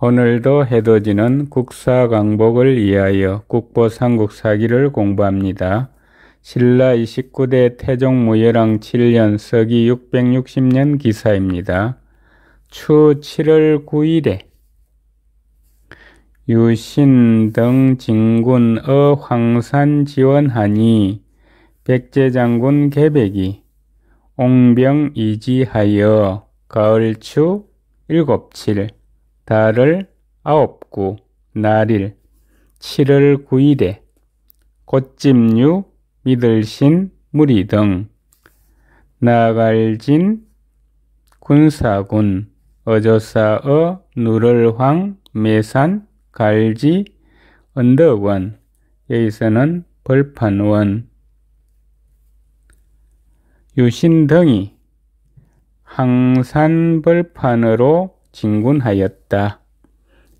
오늘도 해돋이는 국사 강복을 위하여 국보 삼국사기를 공부합니다. 신라 29대 태종 무열왕 7년 서기 660년 기사입니다. 추 7월 9일에 유신 등 진군 어 황산 지원하니 백제장군 계백이 옹병 이지하여 가을추 7 7 달을 아홉구 날일 칠을 구이대 꽃집류 믿을신 무리등 나갈진 군사군 어조사어 누를황 매산 갈지 언덕원 여기서는 벌판원 유신등이 항산벌판으로 진군하였다.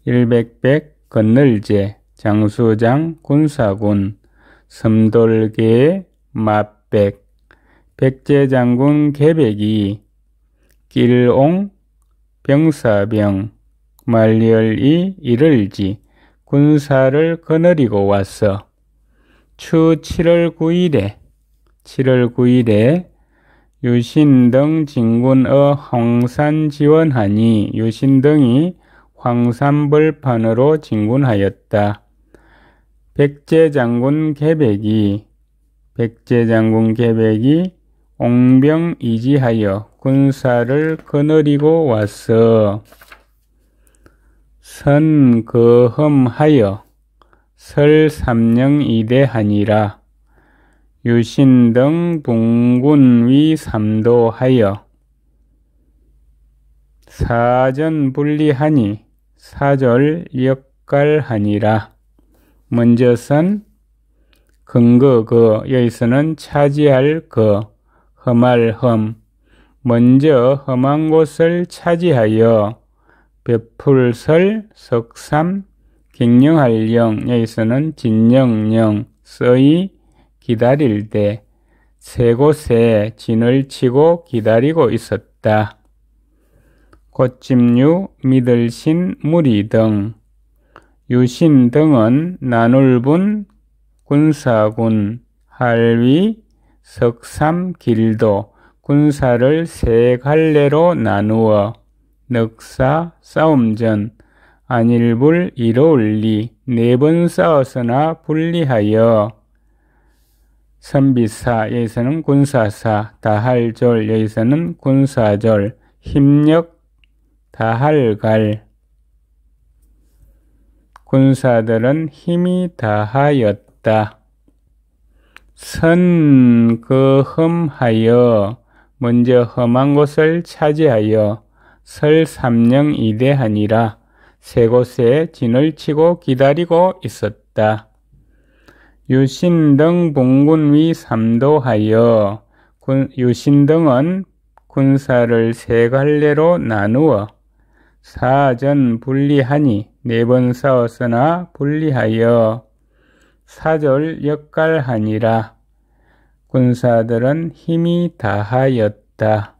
일백백 건널제 장수장 군사군 섬돌계 맛백 백제장군 개백이 길옹 병사병 말렬이 이를지 군사를 거느리고 왔어. 추 7월 9일에 7월 9일에 유신등 진군의 황산 지원하니 유신등이 황산벌판으로 진군하였다. 백제장군 계백이 백제장군 계백이 옹병 이지하여 군사를 거느리고 왔어. 선거험하여 설삼령 이대하니라. 유신 등 붕군위 삼도하여 사전 분리하니 사절 역갈하니라. 먼저선 근거 그 여기서는 차지할 그 험할 험 먼저 험한 곳을 차지하여 베풀설 석삼 갱령할 영 여기서는 진영령 써이 기다릴 때 세 곳에 진을 치고 기다리고 있었다. 꽃집류, 미들신, 무리 등 유신 등은 나눌분, 군사군, 할위, 석삼, 길도 군사를 세 갈래로 나누어 넉사, 싸움전, 안일불, 이로울리 네 번 싸웠으나 분리하여 선비사 여기서는 군사사 다할절 여기서는 군사절 힘력 다할갈 군사들은 힘이 다하였다. 선그흠하여 먼저 험한 곳을 차지하여 설삼령 이대하니라 세 곳에 진을 치고 기다리고 있었다. 유신등 봉군위 삼도하여 유신등은 군사를 세 갈래로 나누어 사전 분리하니 네 번 싸웠으나 분리하여 사절 역갈하니라 군사들은 힘이 다하였다.